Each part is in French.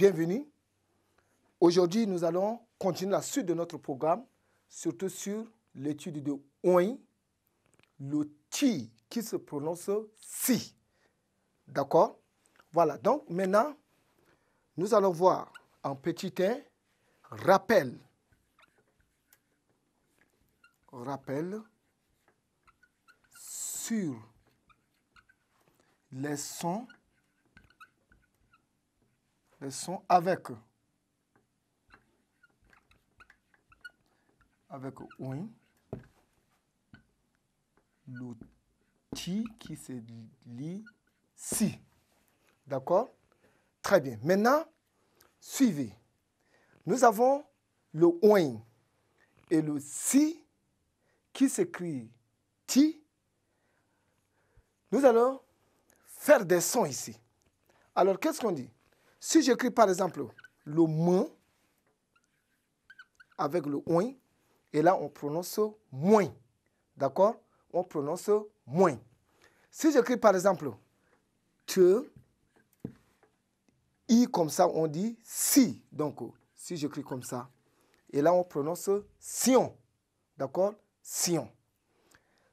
bienvenue. Aujourd'hui, nous allons continuer la suite de notre programme, surtout sur l'étude de OI, le TI qui se prononce SI. D'accord Voilà, donc maintenant, nous allons voir en petit 1, rappel. Rappel sur les sons les sons avec. Avec le « ti » qui se lit si. D'accord Très bien. Maintenant, suivez. Nous avons le oin » et le si qui s'écrit ti. Nous allons faire des sons ici. Alors, qu'est-ce qu'on dit si j'écris par exemple le moins avec le oin, et là on prononce moins. D'accord On prononce moins. Si j'écris par exemple te, i comme ça on dit si. Donc si j'écris comme ça, et là on prononce sion. D'accord Sion.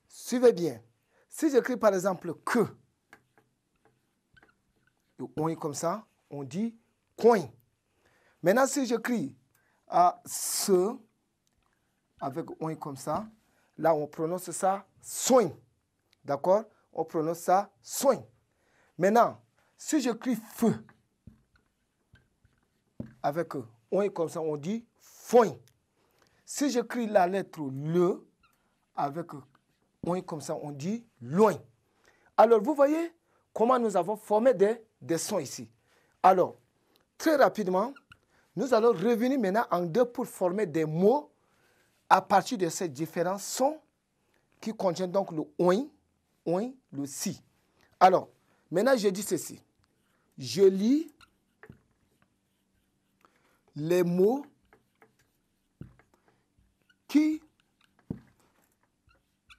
Suivez bien. Si j'écris par exemple que, le oin comme ça, on dit coin. Maintenant, si j'écris à ce, avec on comme ça, là on prononce ça soin. D'accord On prononce ça soin. Maintenant, si j'écris feu, avec on comme ça, on dit foin. Si j'écris la lettre le, avec on comme ça, on dit loin. Alors vous voyez comment nous avons formé des, des sons ici. Alors, très rapidement, nous allons revenir maintenant en deux pour former des mots à partir de ces différents sons qui contiennent donc le oin, oin, le si. Alors, maintenant je dis ceci. Je lis les mots qui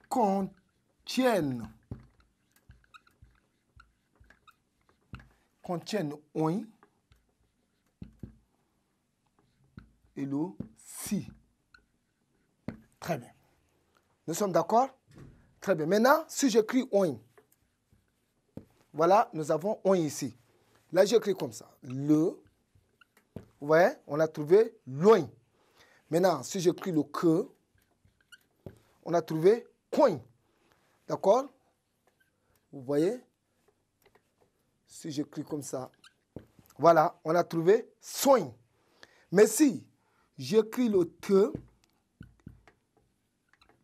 contiennent contiennent OI et le SI. Très bien. Nous sommes d'accord Très bien. Maintenant, si j'écris OI, voilà, nous avons OI ici. Là, j'écris comme ça. Le, voyez on a trouvé loin. Maintenant, si j'écris le que, on a trouvé coin. D'accord Vous voyez si j'écris comme ça. Voilà, on a trouvé soin. Mais si j'écris le te,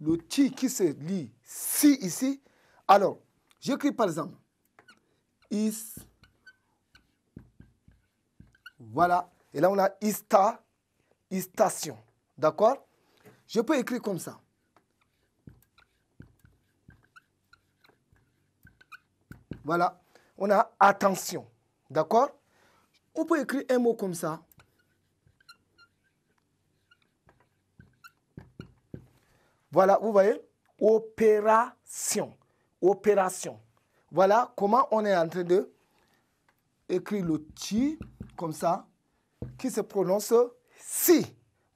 le ti qui se lit si ici, alors j'écris par exemple is. Voilà, et là on a ista, istation. D'accord Je peux écrire comme ça. Voilà on a attention. D'accord On peut écrire un mot comme ça. Voilà, vous voyez Opération. Opération. Voilà comment on est en train de écrire le ti comme ça, qui se prononce si.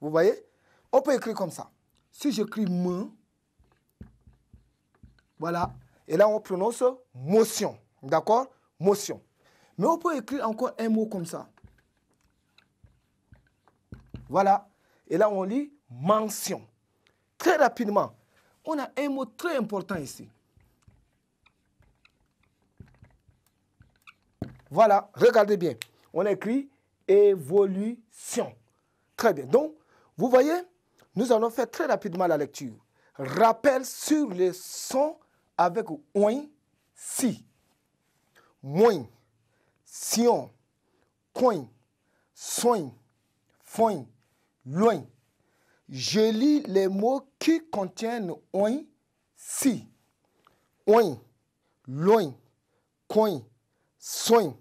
Vous voyez On peut écrire comme ça. Si j'écris me, voilà, et là on prononce motion. D'accord Motion. Mais on peut écrire encore un mot comme ça. Voilà. Et là, on lit mention. Très rapidement, on a un mot très important ici. Voilà, regardez bien. On écrit évolution. Très bien. Donc, vous voyez, nous allons faire très rapidement la lecture. Rappel sur les sons avec oin, si moin, sion, coin, soin, foin, loin. Je lis les mots qui contiennent oin, si, oin, loin, coin, soin,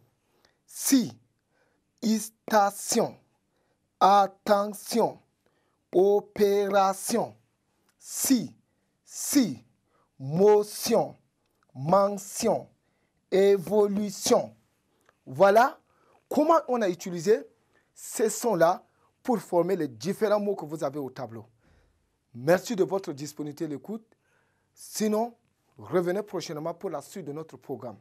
si, station, attention, opération, si, si, motion, mention évolution. Voilà comment on a utilisé ces sons-là pour former les différents mots que vous avez au tableau. Merci de votre disponibilité l'écoute. Sinon, revenez prochainement pour la suite de notre programme.